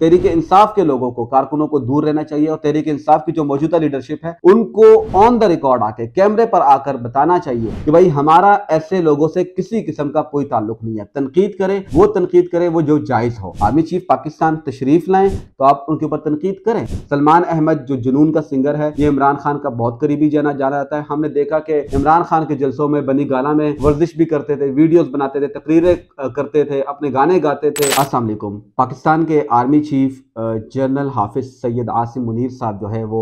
तहरीक इंसाफ के लोगों को कारकुनों को दूर रहना चाहिए और तहरीक इंसाफ की जो मौजूदा लीडरशिप है उनको ऑन द रिकॉर्ड आके कैमरे पर आकर बताना चाहिए कि भाई हमारा ऐसे लोगों से किसी किस्म का कोई ताल्लुक नहीं है तनकीद करें वो तनकीद करें वो जो जायज हो आर्मी चीफ पाकिस्तान तशरीफ लाएं तो आप उनके ऊपर तनकीद करें सलमान अहमद जो जुनून का सिंगर है ये इमरान खान का बहुत करीबी जाना जा रहा है हमने देखा कि इमरान खान के जलसों में बनी गाला में वर्जिश भी करते थे वीडियोज बनाते थे तकरीरें करते थे अपने गाने गाते थे असलम पाकिस्तान के army chief general Hafiz Syed Asim Munir साहब जो है वो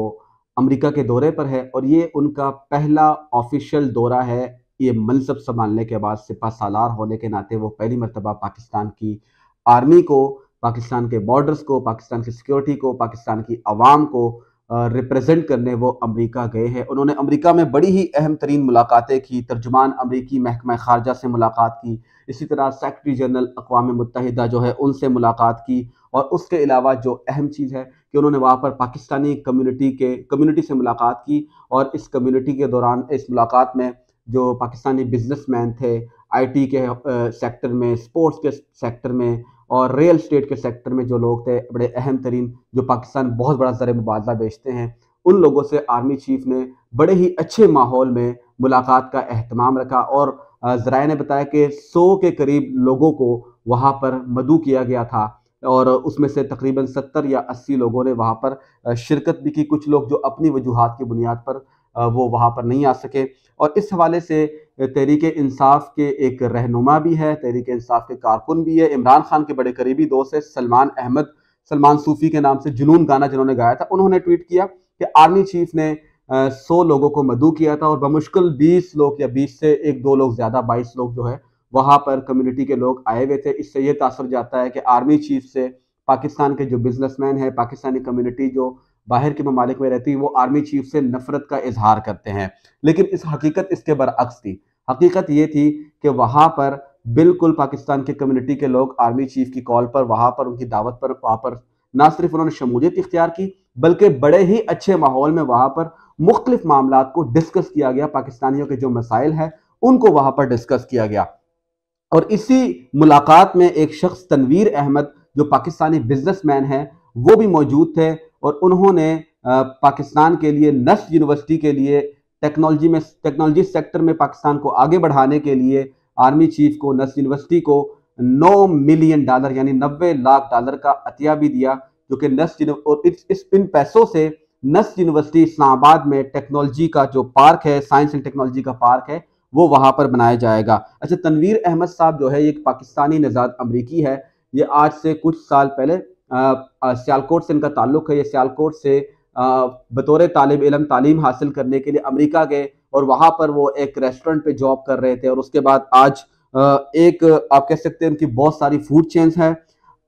अमेरिका के दौरे पर है और ये उनका पहला ऑफिशियल दौरा है ये मनसब संभालने के बाद सिपा सालार होने के नाते वो पहली मरतबा पाकिस्तान की आर्मी को पाकिस्तान के बॉर्डर्स को पाकिस्तान की सिक्योरिटी को पाकिस्तान की आवाम को रिप्रेजेंट करने वो अमेरिका गए हैं उन्होंने अमेरिका में बड़ी ही अहम तरीन मुलाकातें की तर्जुमान अमरीकी महकमा खारजा से मुलाकात की इसी तरह सेक्रटरी जनरल अकवा मुतहद जो है उनसे मुलाकात की और उसके अलावा जो अहम चीज़ है कि उन्होंने वहाँ पर पाकिस्तानी कम्यूनिटी के कम्यूनिटी से मुलाकात की और इस कम्यूनिटी के दौरान इस मुलाकात में जो पाकिस्तानी बिजनेस थे टी के सेक्टर में स्पोर्ट्स के सेक्टर में और रियल स्टेट के सेक्टर में जो लोग थे बड़े अहम तरीन जो पाकिस्तान बहुत बड़ा ज़र मुबादला बेचते हैं उन लोगों से आर्मी चीफ ने बड़े ही अच्छे माहौल में मुलाकात का अहतमाम रखा और जराए ने बताया कि सौ के करीब लोगों को वहाँ पर मदु किया गया था और उसमें से तकरीबन सत्तर या अस्सी लोगों ने वहाँ पर शिरकत भी की कुछ लोग जो अपनी वजूहत की बुनियाद पर वो वहाँ पर नहीं आ सके और इस हवाले से तहरीक इंसाफ के एक रहनुमा भी है तहरीक इंसाफ के कारकुन भी है इमरान खान के बड़े करीबी दोस्त है सलमान अहमद सलमान सूफी के नाम से जुनून गाना जिन्होंने गाया था उन्होंने ट्वीट किया कि आर्मी चीफ ने सौ लोगों को मदू किया था और बमुश्किल बीस लोग या बीस से एक दो लोग ज़्यादा बाईस लोग जो है वहाँ पर कम्युनिटी के लोग आए हुए थे इससे ये तासर जाता है कि आर्मी चीफ से पाकिस्तान के जो बिजनेसमैन है पाकिस्तानी कम्युनिटी जो बाहर के ममालिक में रहती है वो आर्मी चीफ से नफरत का इजहार करते हैं लेकिन इस हकीकत इसके बरअक्स थी हकीकत ये थी कि वहाँ पर बिल्कुल पाकिस्तान के कम्युनिटी के लोग आर्मी चीफ की कॉल पर वहाँ पर उनकी दावत पर वहाँ पर ना सिर्फ उन्होंने शमूलियत इख्तियार की बल्कि बड़े ही अच्छे माहौल में वहाँ पर मुख्तलिफ मामला को डिस्कस किया गया पाकिस्तानियों के जो मसाइल हैं उनको वहाँ पर डिस्कस किया गया और इसी मुलाकात में एक शख्स तनवीर अहमद जो पाकिस्तानी बिजनेसमैन है वो भी मौजूद थे और उन्होंने पाकिस्तान के लिए नस्ट यूनिवर्सिटी के लिए टेक्नोलॉजी में टेक्नोलॉजी सेक्टर में पाकिस्तान को आगे बढ़ाने के लिए आर्मी चीफ को नस यूनिवर्सिटी को 9 मिलियन डॉलर यानी 90 लाख डॉलर का अतिया भी दिया जो कि नस और इस, इस इन पैसों से नस यूनिवर्सिटी इस्लामाबाद में टेक्नोलॉजी का जो पार्क है साइंस एंड टेक्नोलॉजी का पार्क है वो वहाँ पर बनाया जाएगा अच्छा तनवीर अहमद साहब जो है ये पाकिस्तानी नजाद अमरीकी है ये आज से कुछ साल पहले सियालकोट से इनका ताल्लुक है ये सियालकोट से बतौर तालब इलम तालीम हासिल करने के लिए अमरीका गए और वहाँ पर वो एक रेस्टोरेंट पे जॉब कर रहे थे और उसके बाद आज एक आप कह सकते हैं उनकी बहुत सारी फूड चेन्स है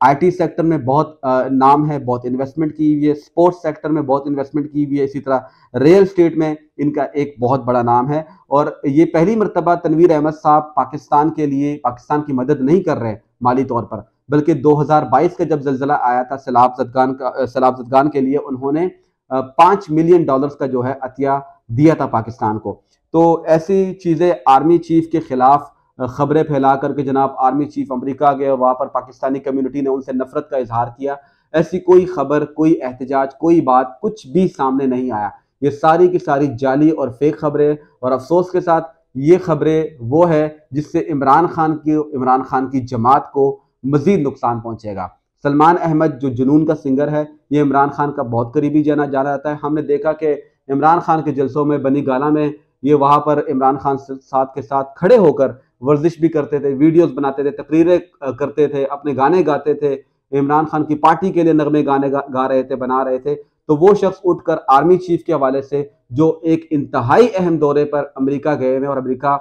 आईटी सेक्टर में बहुत नाम है बहुत इन्वेस्टमेंट की हुई है स्पोर्ट्स सेक्टर में बहुत इन्वेस्टमेंट की हुई है इसी तरह रियल स्टेट में इनका एक बहुत बड़ा नाम है और ये पहली मरतबा तनवीर अहमद साहब पाकिस्तान के लिए पाकिस्तान की मदद नहीं कर रहे माली तौर पर बल्कि 2022 का जब जलजिला आया था सैलाब जदगान का सैलाब जदगान के लिए उन्होंने पांच मिलियन डॉलर्स का जो है अतिया दिया था पाकिस्तान को तो ऐसी चीज़ें आर्मी चीफ के ख़िलाफ़ खबरें फैला करके जनाब आर्मी चीफ अमेरिका गए वहां पर पाकिस्तानी कम्युनिटी ने उनसे नफरत का इजहार किया ऐसी कोई खबर कोई एहतजाज कोई बात कुछ भी सामने नहीं आया ये सारी की सारी जाली और फेक खबरें और अफसोस के साथ ये खबरें वो है जिससे इमरान खान की इमरान खान की जमात को मज़ीद नुकसान पहुंचेगा सलमान अहमद जो जुनून का सिंगर है ये इमरान खान का बहुत करीबी जाना जाना जाता है हमने देखा कि इमरान खान के जलसों में बनी गाला में ये वहाँ पर इमरान खान साथ के साथ खड़े होकर वर्जिश भी करते थे वीडियोस बनाते थे तकरीरें करते थे अपने गाने गाते थे इमरान खान की पार्टी के लिए नगमे गाने गा, गा रहे थे बना रहे थे तो वो शख्स उठकर आर्मी चीफ के हवाले से जो एक इंतहाई अहम दौरे पर अमेरिका गए हुए और अमेरिका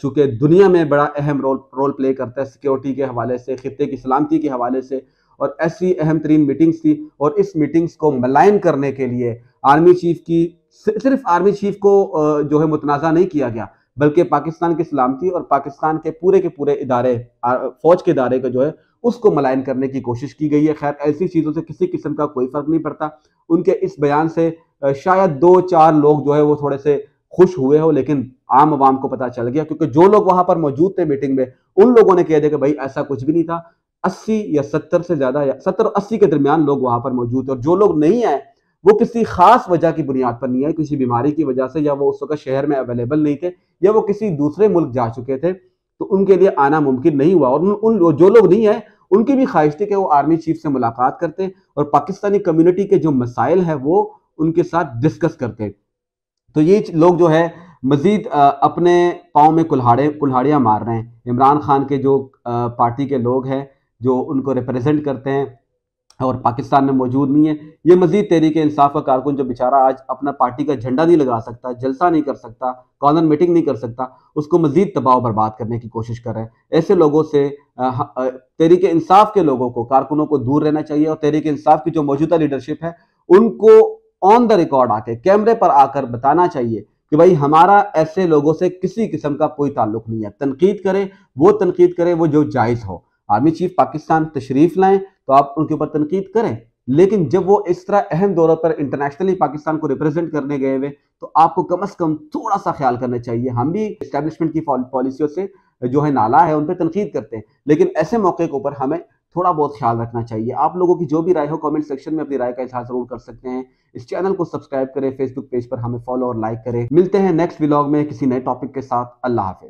चूँकि दुनिया में बड़ा अहम रोल रोल प्ले करता है सिक्योरिटी के हवाले से खत्े की सलामती के हवाले से और ऐसी अहम तरीन मीटिंग्स थी और इस मीटिंग्स को मलाइन करने के लिए आर्मी चीफ की सिर्फ आर्मी चीफ को जो है मुतनाज़ा नहीं किया गया बल्कि पाकिस्तान की सलामती और पाकिस्तान के पूरे के पूरे इदारे फौज के इदारे का जो है उसको मलाइन करने की कोशिश की गई है खैर ऐसी चीज़ों से किसी किस्म का कोई फ़र्क नहीं पड़ता उनके इस बयान से शायद दो चार लोग जो है वो थोड़े से खुश हुए हो लेकिन आम आवाम को पता चल गया क्योंकि जो लोग वहां पर मौजूद थे मीटिंग में उन लोगों ने कह दिया कि भाई ऐसा कुछ भी नहीं था अस्सी या सत्तर से ज्यादा या सत्तर अस्सी के दरमियान लोग वहां पर मौजूद थे और जो लोग नहीं आए वो किसी खास वजह की बुनियाद पर नहीं आए किसी बीमारी की वजह से या वो उस वक्त शहर में अवेलेबल नहीं थे या वो किसी दूसरे मुल्क जा चुके थे तो उनके लिए आना मुमकिन नहीं हुआ और उन, जो लोग नहीं आए उनकी भी ख्वाहिश थी कि वो आर्मी चीफ से मुलाकात करते और पाकिस्तानी कम्युनिटी के जो मसाइल हैं वो उनके साथ डिस्कस करते तो ये लोग जो है मजीद अपने पाँव में कुल्हाड़े कुल्हाड़ियाँ मार रहे हैं इमरान खान के जो पार्टी के लोग हैं जो उनको रिप्रेजेंट करते हैं और पाकिस्तान में मौजूद नहीं है ये मजीद तहरीक इंसाफ का कारकुन जो बेचारा आज अपना पार्टी का झंडा नहीं लगा सकता जलसा नहीं कर सकता कॉर्नर मीटिंग नहीं कर सकता उसको मजीद दबाव बर्बाद करने की कोशिश कर रहे हैं ऐसे लोगों से तहरीक इंसाफ के लोगों को कारकुनों को दूर रहना चाहिए और तहरीक इंसाफ की जो मौजूदा लीडरशिप है उनको ऑन द रिकॉर्ड आके कैमरे पर आकर बताना चाहिए कि भाई हमारा ऐसे लोगों से किसी किस्म का कोई ताल्लुक नहीं है तनकीद करें वो तनकीद करें वो जो जायज़ हो आर्मी चीफ पाकिस्तान तशरीफ लाएं तो आप उनके ऊपर तनकीद करें लेकिन जब वो इस तरह अहम दौरों पर इंटरनेशनली पाकिस्तान को रिप्रेजेंट करने गए हुए तो आपको कम अज़ कम थोड़ा सा ख्याल करना चाहिए हम भी इस्टेब्लिशमेंट की पॉलिसियों से जो है नाला है उन पर तनकीद करते हैं लेकिन ऐसे मौके के ऊपर हमें थोड़ा बहुत ख्याल रखना चाहिए आप लोगों की जो भी राय हो कमेंट सेक्शन में अपनी राय का इजहार जरूर कर सकते हैं इस चैनल को सब्सक्राइब करें फेसबुक पेज पर हमें फॉलो और लाइक करें मिलते हैं नेक्स्ट व्लॉग में किसी नए टॉपिक के साथ अल्लाह हाफि